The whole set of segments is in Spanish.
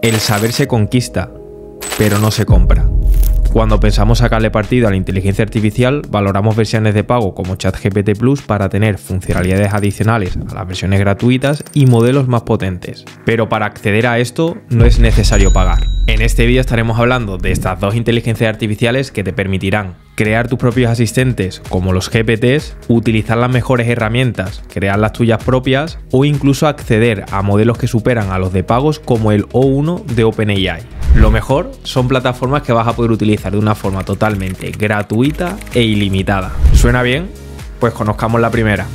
El saber se conquista, pero no se compra. Cuando pensamos sacarle partido a la inteligencia artificial, valoramos versiones de pago como ChatGPT Plus para tener funcionalidades adicionales a las versiones gratuitas y modelos más potentes. Pero para acceder a esto no es necesario pagar. En este vídeo estaremos hablando de estas dos inteligencias artificiales que te permitirán crear tus propios asistentes, como los GPTs, utilizar las mejores herramientas, crear las tuyas propias o incluso acceder a modelos que superan a los de pagos como el O1 de OpenAI. Lo mejor son plataformas que vas a poder utilizar de una forma totalmente gratuita e ilimitada. ¿Suena bien? Pues conozcamos la primera.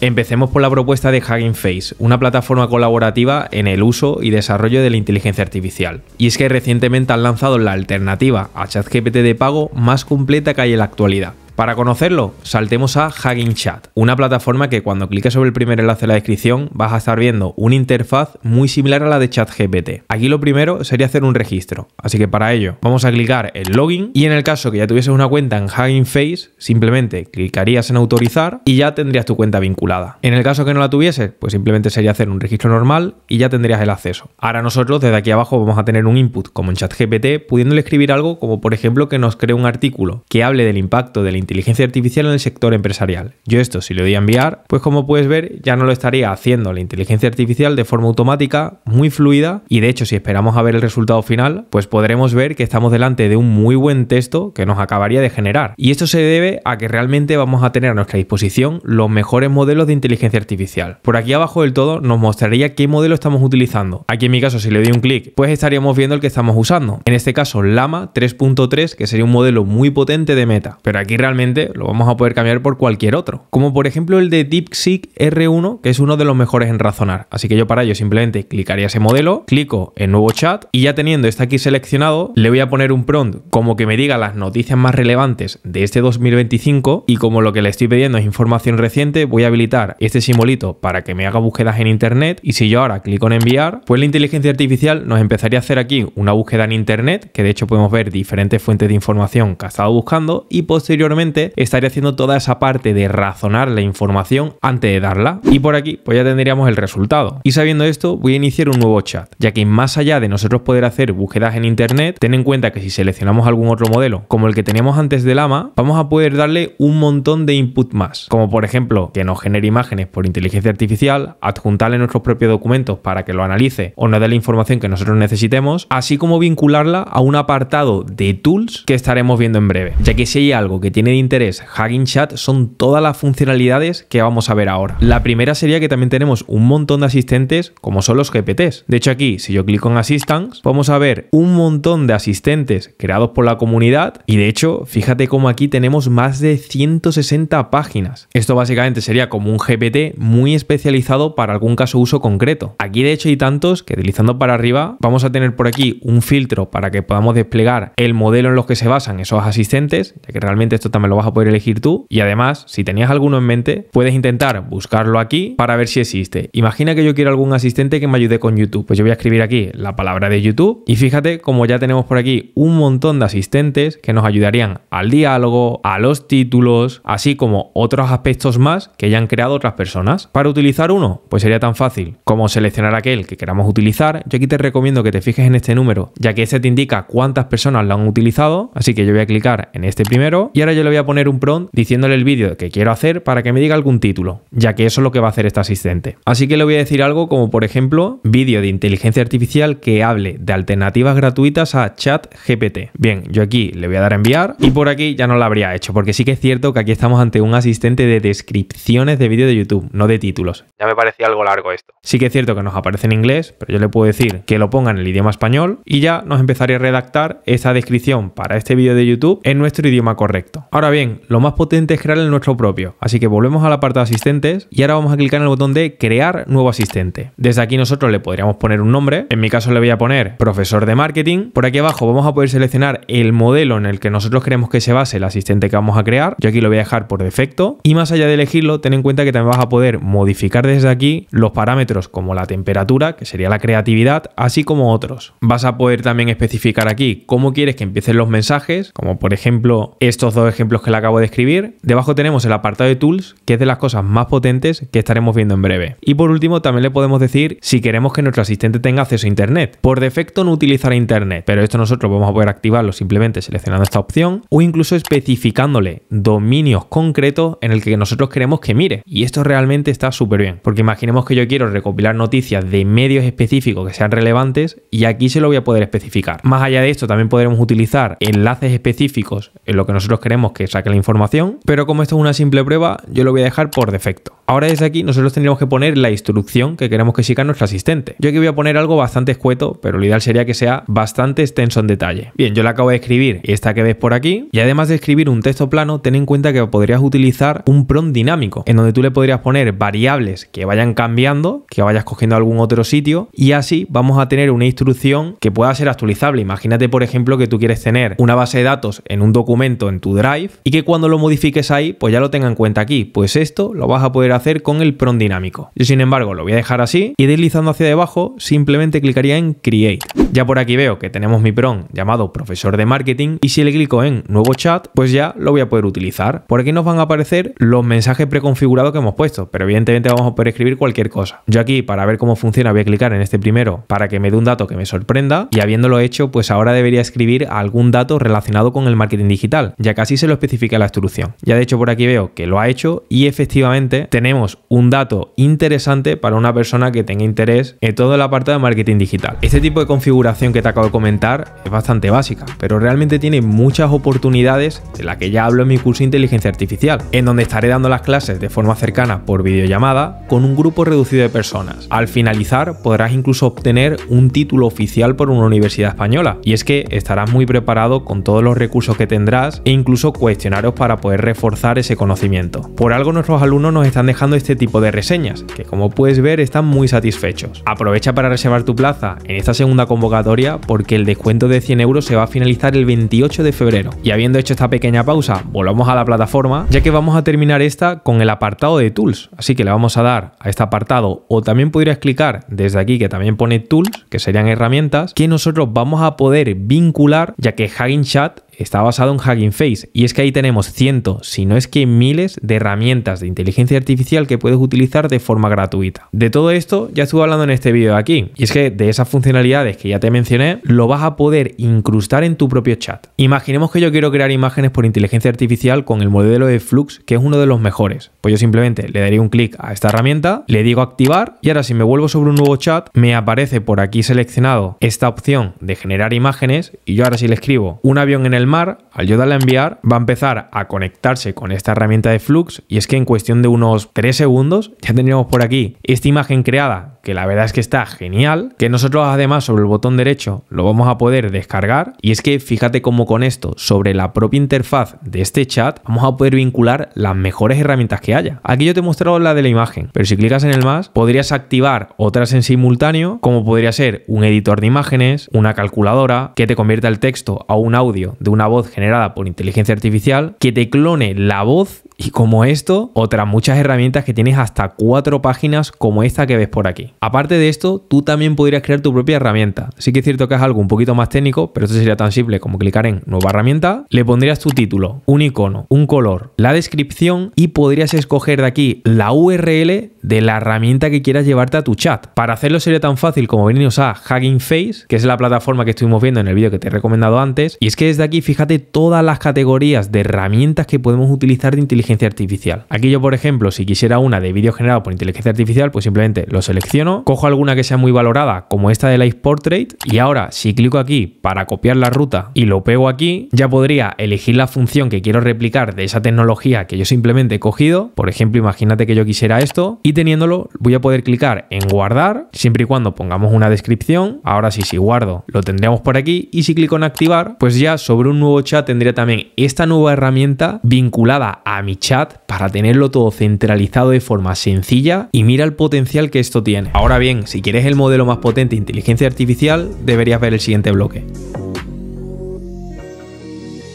Empecemos por la propuesta de Hugging Face, una plataforma colaborativa en el uso y desarrollo de la inteligencia artificial. Y es que recientemente han lanzado la alternativa a ChatGPT de pago más completa que hay en la actualidad. Para conocerlo, saltemos a Hugging Chat, una plataforma que cuando cliques sobre el primer enlace de la descripción vas a estar viendo una interfaz muy similar a la de ChatGPT. Aquí lo primero sería hacer un registro, así que para ello vamos a clicar en Login y en el caso que ya tuvieses una cuenta en Hugging Face, simplemente clicarías en Autorizar y ya tendrías tu cuenta vinculada. En el caso que no la tuvieses, pues simplemente sería hacer un registro normal y ya tendrías el acceso. Ahora nosotros desde aquí abajo vamos a tener un input como en ChatGPT, pudiéndole escribir algo como por ejemplo que nos cree un artículo que hable del impacto del inteligencia artificial en el sector empresarial. Yo esto, si le doy a enviar, pues como puedes ver, ya no lo estaría haciendo la inteligencia artificial de forma automática, muy fluida, y de hecho, si esperamos a ver el resultado final, pues podremos ver que estamos delante de un muy buen texto que nos acabaría de generar. Y esto se debe a que realmente vamos a tener a nuestra disposición los mejores modelos de inteligencia artificial. Por aquí abajo del todo nos mostraría qué modelo estamos utilizando. Aquí en mi caso, si le doy un clic, pues estaríamos viendo el que estamos usando. En este caso, Lama 3.3, que sería un modelo muy potente de meta. Pero aquí realmente lo vamos a poder cambiar por cualquier otro, como por ejemplo el de DeepSeek R1, que es uno de los mejores en razonar. Así que yo para ello simplemente clicaría ese modelo, clico en nuevo chat y ya teniendo este aquí seleccionado, le voy a poner un prompt como que me diga las noticias más relevantes de este 2025 y como lo que le estoy pidiendo es información reciente, voy a habilitar este simbolito para que me haga búsquedas en internet y si yo ahora clico en enviar, pues la inteligencia artificial nos empezaría a hacer aquí una búsqueda en internet, que de hecho podemos ver diferentes fuentes de información que ha estado buscando y posteriormente estaría estaré haciendo toda esa parte de razonar la información antes de darla y por aquí pues ya tendríamos el resultado. Y sabiendo esto voy a iniciar un nuevo chat, ya que más allá de nosotros poder hacer búsquedas en internet, ten en cuenta que si seleccionamos algún otro modelo como el que teníamos antes de AMA, vamos a poder darle un montón de input más, como por ejemplo que nos genere imágenes por inteligencia artificial, adjuntarle nuestros propios documentos para que lo analice o nos dé la información que nosotros necesitemos, así como vincularla a un apartado de tools que estaremos viendo en breve, ya que si hay algo que tiene interés Hugging Chat son todas las funcionalidades que vamos a ver ahora. La primera sería que también tenemos un montón de asistentes como son los GPTs. De hecho aquí, si yo clico en Assistance, vamos a ver un montón de asistentes creados por la comunidad y de hecho, fíjate cómo aquí tenemos más de 160 páginas. Esto básicamente sería como un GPT muy especializado para algún caso uso concreto. Aquí de hecho hay tantos que utilizando para arriba vamos a tener por aquí un filtro para que podamos desplegar el modelo en los que se basan esos asistentes, ya que realmente esto me lo vas a poder elegir tú. Y además, si tenías alguno en mente, puedes intentar buscarlo aquí para ver si existe. Imagina que yo quiero algún asistente que me ayude con YouTube. Pues yo voy a escribir aquí la palabra de YouTube. Y fíjate como ya tenemos por aquí un montón de asistentes que nos ayudarían al diálogo, a los títulos, así como otros aspectos más que ya han creado otras personas. Para utilizar uno, pues sería tan fácil como seleccionar aquel que queramos utilizar. Yo aquí te recomiendo que te fijes en este número, ya que este te indica cuántas personas lo han utilizado. Así que yo voy a clicar en este primero y ahora yo le voy a poner un prompt diciéndole el vídeo que quiero hacer para que me diga algún título, ya que eso es lo que va a hacer este asistente. Así que le voy a decir algo como por ejemplo vídeo de inteligencia artificial que hable de alternativas gratuitas a chat GPT. Bien, yo aquí le voy a dar enviar y por aquí ya no lo habría hecho, porque sí que es cierto que aquí estamos ante un asistente de descripciones de vídeo de YouTube, no de títulos. Ya me parecía algo largo esto. Sí que es cierto que nos aparece en inglés, pero yo le puedo decir que lo ponga en el idioma español y ya nos empezaría a redactar esa descripción para este vídeo de YouTube en nuestro idioma correcto. Ahora bien, lo más potente es crear el nuestro propio, así que volvemos a la parte de asistentes y ahora vamos a clicar en el botón de crear nuevo asistente. Desde aquí nosotros le podríamos poner un nombre, en mi caso le voy a poner profesor de marketing. Por aquí abajo vamos a poder seleccionar el modelo en el que nosotros queremos que se base el asistente que vamos a crear. Yo aquí lo voy a dejar por defecto y más allá de elegirlo, ten en cuenta que también vas a poder modificar desde aquí los parámetros como la temperatura, que sería la creatividad, así como otros. Vas a poder también especificar aquí cómo quieres que empiecen los mensajes, como por ejemplo estos dos ejemplos que le acabo de escribir. Debajo tenemos el apartado de Tools, que es de las cosas más potentes que estaremos viendo en breve. Y por último, también le podemos decir si queremos que nuestro asistente tenga acceso a Internet. Por defecto no utilizará Internet, pero esto nosotros vamos a poder activarlo simplemente seleccionando esta opción o incluso especificándole dominios concretos en el que nosotros queremos que mire. Y esto realmente está súper bien, porque imaginemos que yo quiero recopilar noticias de medios específicos que sean relevantes y aquí se lo voy a poder especificar. Más allá de esto, también podremos utilizar enlaces específicos en lo que nosotros queremos que que saque la información, pero como esto es una simple prueba, yo lo voy a dejar por defecto. Ahora desde aquí nosotros tendríamos que poner la instrucción que queremos que siga nuestro asistente. Yo aquí voy a poner algo bastante escueto, pero lo ideal sería que sea bastante extenso en detalle. Bien, yo la acabo de escribir y esta que ves por aquí. Y además de escribir un texto plano, ten en cuenta que podrías utilizar un prompt dinámico, en donde tú le podrías poner variables que vayan cambiando, que vayas cogiendo algún otro sitio, y así vamos a tener una instrucción que pueda ser actualizable. Imagínate, por ejemplo, que tú quieres tener una base de datos en un documento en tu Drive y que cuando lo modifiques ahí, pues ya lo tenga en cuenta aquí. Pues esto lo vas a poder hacer hacer con el PRON dinámico. Yo sin embargo lo voy a dejar así y deslizando hacia debajo simplemente clicaría en Create. Ya por aquí veo que tenemos mi PRON llamado Profesor de Marketing y si le clico en Nuevo Chat pues ya lo voy a poder utilizar. Por aquí nos van a aparecer los mensajes preconfigurados que hemos puesto, pero evidentemente vamos a poder escribir cualquier cosa. Yo aquí para ver cómo funciona voy a clicar en este primero para que me dé un dato que me sorprenda y habiéndolo hecho pues ahora debería escribir algún dato relacionado con el marketing digital. Ya casi se lo especifica la instrucción. Ya de hecho por aquí veo que lo ha hecho y efectivamente tenemos un dato interesante para una persona que tenga interés en todo el apartado de marketing digital. Este tipo de configuración que te acabo de comentar es bastante básica, pero realmente tiene muchas oportunidades de la que ya hablo en mi curso de inteligencia artificial, en donde estaré dando las clases de forma cercana por videollamada con un grupo reducido de personas. Al finalizar podrás incluso obtener un título oficial por una universidad española, y es que estarás muy preparado con todos los recursos que tendrás e incluso cuestionaros para poder reforzar ese conocimiento. Por algo nuestros alumnos nos están dejando este tipo de reseñas, que como puedes ver están muy satisfechos. Aprovecha para reservar tu plaza en esta segunda convocatoria porque el descuento de 100 euros se va a finalizar el 28 de febrero. Y habiendo hecho esta pequeña pausa, volvamos a la plataforma, ya que vamos a terminar esta con el apartado de tools. Así que le vamos a dar a este apartado o también podría explicar desde aquí que también pone tools, que serían herramientas, que nosotros vamos a poder vincular ya que Hugging Chat está basado en Hugging Face y es que ahí tenemos cientos, si no es que miles de herramientas de inteligencia artificial que puedes utilizar de forma gratuita. De todo esto ya estuve hablando en este vídeo de aquí y es que de esas funcionalidades que ya te mencioné lo vas a poder incrustar en tu propio chat. Imaginemos que yo quiero crear imágenes por inteligencia artificial con el modelo de Flux que es uno de los mejores. Pues yo simplemente le daría un clic a esta herramienta, le digo activar y ahora si me vuelvo sobre un nuevo chat me aparece por aquí seleccionado esta opción de generar imágenes y yo ahora si le escribo un avión en el mar, al yo a enviar, va a empezar a conectarse con esta herramienta de Flux y es que en cuestión de unos 3 segundos ya tendríamos por aquí esta imagen creada que la verdad es que está genial, que nosotros además sobre el botón derecho lo vamos a poder descargar y es que fíjate cómo con esto sobre la propia interfaz de este chat vamos a poder vincular las mejores herramientas que haya. Aquí yo te he mostrado la de la imagen, pero si clicas en el más podrías activar otras en simultáneo como podría ser un editor de imágenes, una calculadora que te convierta el texto a un audio de una voz generada por inteligencia artificial, que te clone la voz y como esto, otras muchas herramientas que tienes hasta cuatro páginas como esta que ves por aquí. Aparte de esto, tú también podrías crear tu propia herramienta. Sí que es cierto que es algo un poquito más técnico, pero esto sería tan simple como clicar en nueva herramienta, le pondrías tu título, un icono, un color, la descripción y podrías escoger de aquí la URL de la herramienta que quieras llevarte a tu chat. Para hacerlo sería tan fácil como venirnos a Hugging Face, que es la plataforma que estuvimos viendo en el vídeo que te he recomendado antes. Y es que desde aquí, fíjate todas las categorías de herramientas que podemos utilizar de inteligencia artificial. Aquí yo, por ejemplo, si quisiera una de vídeo generado por inteligencia artificial, pues simplemente lo selecciono cojo alguna que sea muy valorada, como esta de Life Portrait, y ahora si clico aquí para copiar la ruta y lo pego aquí, ya podría elegir la función que quiero replicar de esa tecnología que yo simplemente he cogido. Por ejemplo, imagínate que yo quisiera esto y teniéndolo voy a poder clicar en guardar, siempre y cuando pongamos una descripción. Ahora sí, si guardo, lo tendríamos por aquí y si clico en activar, pues ya sobre un nuevo chat tendría también esta nueva herramienta vinculada a mi chat para tenerlo todo centralizado de forma sencilla y mira el potencial que esto tiene. Ahora bien, si quieres el modelo más potente de inteligencia artificial, deberías ver el siguiente bloque.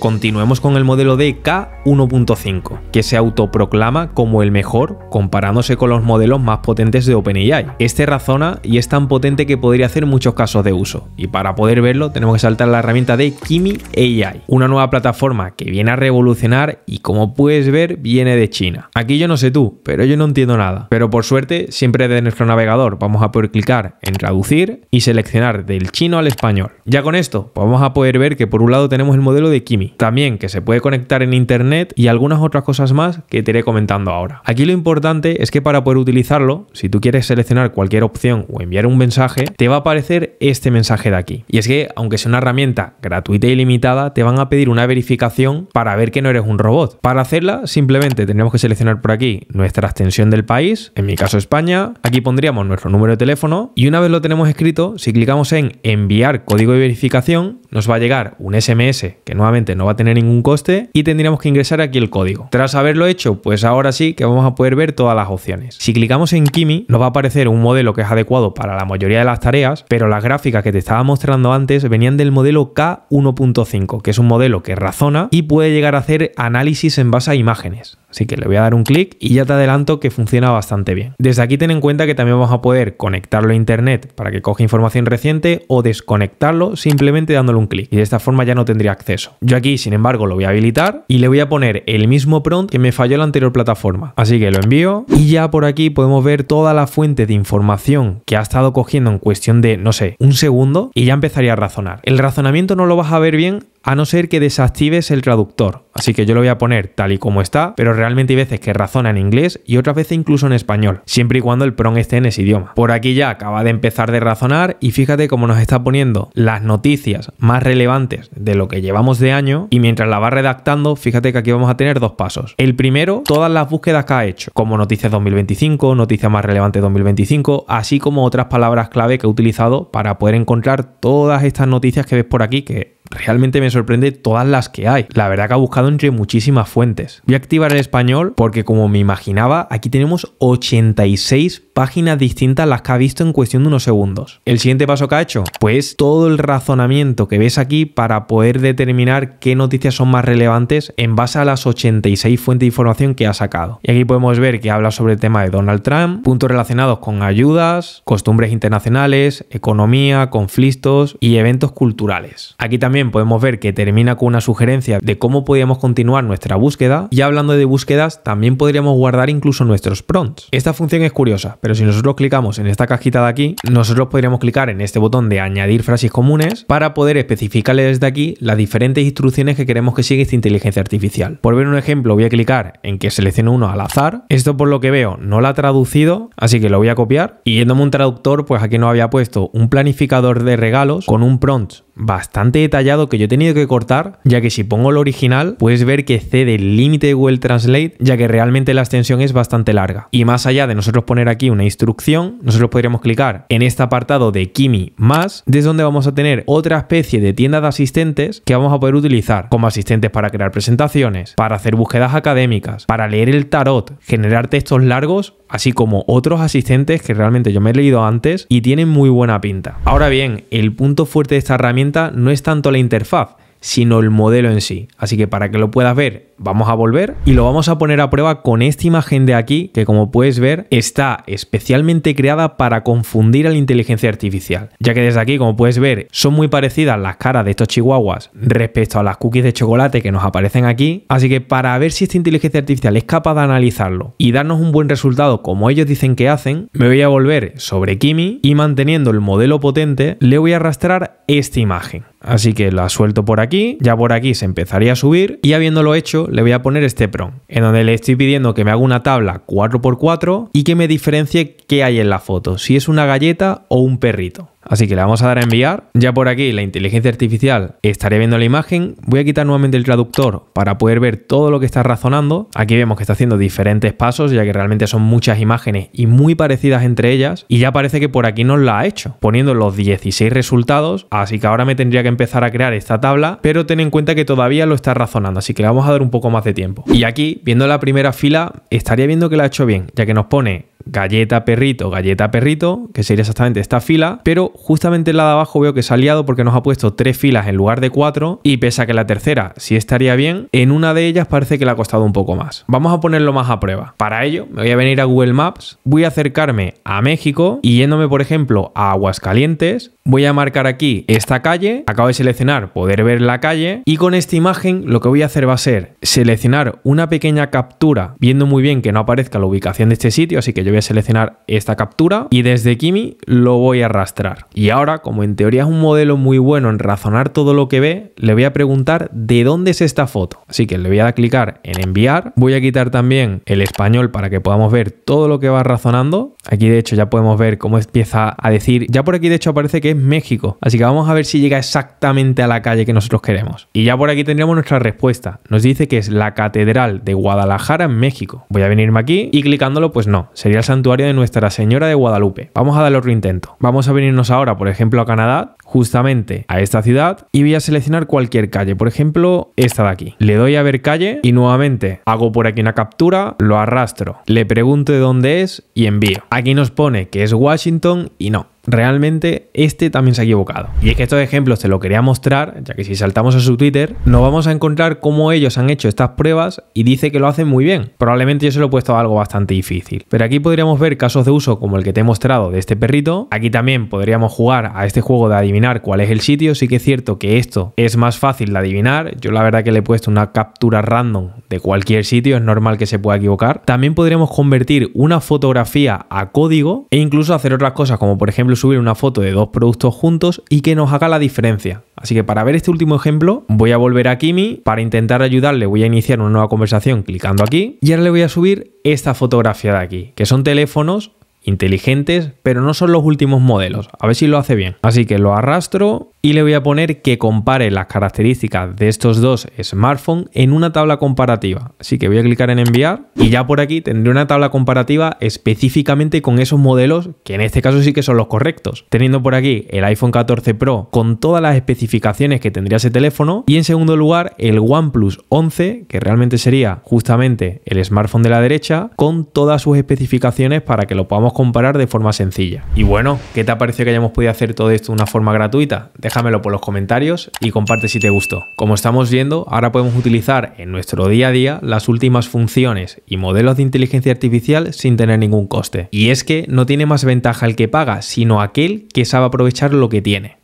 Continuemos con el modelo de K1.5, que se autoproclama como el mejor comparándose con los modelos más potentes de OpenAI. Este razona y es tan potente que podría hacer muchos casos de uso. Y para poder verlo tenemos que saltar la herramienta de Kimi AI, una nueva plataforma que viene a revolucionar y como puedes ver viene de China. Aquí yo no sé tú, pero yo no entiendo nada. Pero por suerte siempre de nuestro navegador vamos a poder clicar en traducir y seleccionar del chino al español. Ya con esto vamos a poder ver que por un lado tenemos el modelo de Kimi también que se puede conectar en internet y algunas otras cosas más que te iré comentando ahora. Aquí lo importante es que para poder utilizarlo, si tú quieres seleccionar cualquier opción o enviar un mensaje, te va a aparecer este mensaje de aquí. Y es que, aunque sea una herramienta gratuita y limitada, te van a pedir una verificación para ver que no eres un robot. Para hacerla, simplemente tenemos que seleccionar por aquí nuestra extensión del país, en mi caso España, aquí pondríamos nuestro número de teléfono y una vez lo tenemos escrito, si clicamos en enviar código de verificación, nos va a llegar un SMS que nuevamente no va a tener ningún coste y tendríamos que ingresar aquí el código. Tras haberlo hecho, pues ahora sí que vamos a poder ver todas las opciones. Si clicamos en Kimi, nos va a aparecer un modelo que es adecuado para la mayoría de las tareas, pero las gráficas que te estaba mostrando antes venían del modelo K1.5, que es un modelo que razona y puede llegar a hacer análisis en base a imágenes. Así que le voy a dar un clic y ya te adelanto que funciona bastante bien. Desde aquí ten en cuenta que también vamos a poder conectarlo a internet para que coja información reciente o desconectarlo simplemente dándole un clic. Y de esta forma ya no tendría acceso. Yo aquí, sin embargo, lo voy a habilitar y le voy a poner el mismo prompt que me falló la anterior plataforma. Así que lo envío y ya por aquí podemos ver toda la fuente de información que ha estado cogiendo en cuestión de, no sé, un segundo y ya empezaría a razonar. El razonamiento no lo vas a ver bien a no ser que desactives el traductor. Así que yo lo voy a poner tal y como está, pero realmente hay veces que razona en inglés y otras veces incluso en español, siempre y cuando el PRON esté en ese idioma. Por aquí ya acaba de empezar de razonar y fíjate cómo nos está poniendo las noticias más relevantes de lo que llevamos de año y mientras la va redactando, fíjate que aquí vamos a tener dos pasos. El primero, todas las búsquedas que ha hecho, como noticias 2025, noticias más relevantes 2025, así como otras palabras clave que he utilizado para poder encontrar todas estas noticias que ves por aquí, que realmente me sorprende todas las que hay. La verdad que ha buscado entre muchísimas fuentes. Voy a activar el español porque como me imaginaba, aquí tenemos 86 páginas distintas las que ha visto en cuestión de unos segundos. El siguiente paso que ha hecho, pues todo el razonamiento que ves aquí para poder determinar qué noticias son más relevantes en base a las 86 fuentes de información que ha sacado. Y aquí podemos ver que habla sobre el tema de Donald Trump, puntos relacionados con ayudas, costumbres internacionales, economía, conflictos y eventos culturales. Aquí también podemos ver que termina con una sugerencia de cómo podríamos continuar nuestra búsqueda. Y hablando de búsquedas, también podríamos guardar incluso nuestros prompts. Esta función es curiosa, pero si nosotros clicamos en esta cajita de aquí, nosotros podríamos clicar en este botón de añadir frases comunes para poder especificarle desde aquí las diferentes instrucciones que queremos que siga esta inteligencia artificial. Por ver un ejemplo, voy a clicar en que seleccione uno al azar. Esto por lo que veo no lo ha traducido, así que lo voy a copiar. Y yéndome un traductor, pues aquí no había puesto un planificador de regalos con un prompt bastante detallado que yo he tenido que cortar, ya que si pongo el original puedes ver que cede el límite de Google Translate, ya que realmente la extensión es bastante larga. Y más allá de nosotros poner aquí una instrucción, nosotros podríamos clicar en este apartado de Kimi más, desde donde vamos a tener otra especie de tienda de asistentes que vamos a poder utilizar como asistentes para crear presentaciones, para hacer búsquedas académicas, para leer el tarot, generar textos largos, así como otros asistentes que realmente yo me he leído antes y tienen muy buena pinta. Ahora bien, el punto fuerte de esta herramienta no es tanto la interfaz, sino el modelo en sí. Así que para que lo puedas ver, vamos a volver y lo vamos a poner a prueba con esta imagen de aquí, que como puedes ver, está especialmente creada para confundir a la inteligencia artificial. Ya que desde aquí, como puedes ver, son muy parecidas las caras de estos chihuahuas respecto a las cookies de chocolate que nos aparecen aquí. Así que para ver si esta inteligencia artificial es capaz de analizarlo y darnos un buen resultado como ellos dicen que hacen, me voy a volver sobre Kimi y manteniendo el modelo potente, le voy a arrastrar esta imagen. Así que la suelto por aquí, ya por aquí se empezaría a subir y habiéndolo hecho le voy a poner este prompt, en donde le estoy pidiendo que me haga una tabla 4x4 y que me diferencie qué hay en la foto, si es una galleta o un perrito. Así que le vamos a dar a enviar. Ya por aquí la inteligencia artificial estaría viendo la imagen. Voy a quitar nuevamente el traductor para poder ver todo lo que está razonando. Aquí vemos que está haciendo diferentes pasos, ya que realmente son muchas imágenes y muy parecidas entre ellas. Y ya parece que por aquí nos la ha hecho, poniendo los 16 resultados. Así que ahora me tendría que empezar a crear esta tabla, pero ten en cuenta que todavía lo está razonando, así que le vamos a dar un poco más de tiempo. Y aquí, viendo la primera fila, estaría viendo que la ha hecho bien, ya que nos pone galleta perrito, galleta perrito, que sería exactamente esta fila, pero justamente el la de abajo veo que se ha liado porque nos ha puesto tres filas en lugar de cuatro y pese a que la tercera sí estaría bien, en una de ellas parece que le ha costado un poco más. Vamos a ponerlo más a prueba. Para ello me voy a venir a Google Maps, voy a acercarme a México y yéndome por ejemplo a Aguascalientes, voy a marcar aquí esta calle, acabo de seleccionar poder ver la calle y con esta imagen lo que voy a hacer va a ser seleccionar una pequeña captura viendo muy bien que no aparezca la ubicación de este sitio, así que yo voy a seleccionar esta captura y desde Kimi lo voy a arrastrar. Y ahora, como en teoría es un modelo muy bueno en razonar todo lo que ve, le voy a preguntar de dónde es esta foto. Así que le voy a dar clicar en enviar. Voy a quitar también el español para que podamos ver todo lo que va razonando. Aquí de hecho ya podemos ver cómo empieza a decir, ya por aquí de hecho aparece que es México. Así que vamos a ver si llega exactamente a la calle que nosotros queremos. Y ya por aquí tendríamos nuestra respuesta. Nos dice que es la Catedral de Guadalajara en México. Voy a venirme aquí y clicándolo pues no, sería santuario de Nuestra Señora de Guadalupe. Vamos a dar otro intento. Vamos a venirnos ahora, por ejemplo, a Canadá, justamente a esta ciudad y voy a seleccionar cualquier calle, por ejemplo, esta de aquí. Le doy a ver calle y nuevamente hago por aquí una captura, lo arrastro, le pregunto de dónde es y envío. Aquí nos pone que es Washington y no, realmente este también se ha equivocado. Y es que estos ejemplos te lo quería mostrar, ya que si saltamos a su Twitter, nos vamos a encontrar cómo ellos han hecho estas pruebas y dice que lo hacen muy bien. Probablemente yo se lo he puesto a algo bastante difícil. Pero aquí podríamos ver casos de uso como el que te he mostrado de este perrito. Aquí también podríamos jugar a este juego de adivinar cuál es el sitio. Sí que es cierto que esto es más fácil de adivinar. Yo la verdad que le he puesto una captura random de cualquier sitio, es normal que se pueda equivocar. También podremos convertir una fotografía a código e incluso hacer otras cosas, como por ejemplo subir una foto de dos productos juntos y que nos haga la diferencia. Así que para ver este último ejemplo, voy a volver a Kimi. Para intentar ayudarle, voy a iniciar una nueva conversación clicando aquí. Y ahora le voy a subir esta fotografía de aquí, que son teléfonos inteligentes, pero no son los últimos modelos. A ver si lo hace bien. Así que lo arrastro y le voy a poner que compare las características de estos dos smartphones en una tabla comparativa. Así que voy a clicar en enviar y ya por aquí tendré una tabla comparativa específicamente con esos modelos que en este caso sí que son los correctos. Teniendo por aquí el iPhone 14 Pro con todas las especificaciones que tendría ese teléfono y en segundo lugar el OnePlus 11 que realmente sería justamente el smartphone de la derecha con todas sus especificaciones para que lo podamos comparar de forma sencilla. Y bueno, ¿qué te ha parecido que hayamos podido hacer todo esto de una forma gratuita? Déjamelo por los comentarios y comparte si te gustó. Como estamos viendo, ahora podemos utilizar en nuestro día a día las últimas funciones y modelos de inteligencia artificial sin tener ningún coste. Y es que no tiene más ventaja el que paga, sino aquel que sabe aprovechar lo que tiene.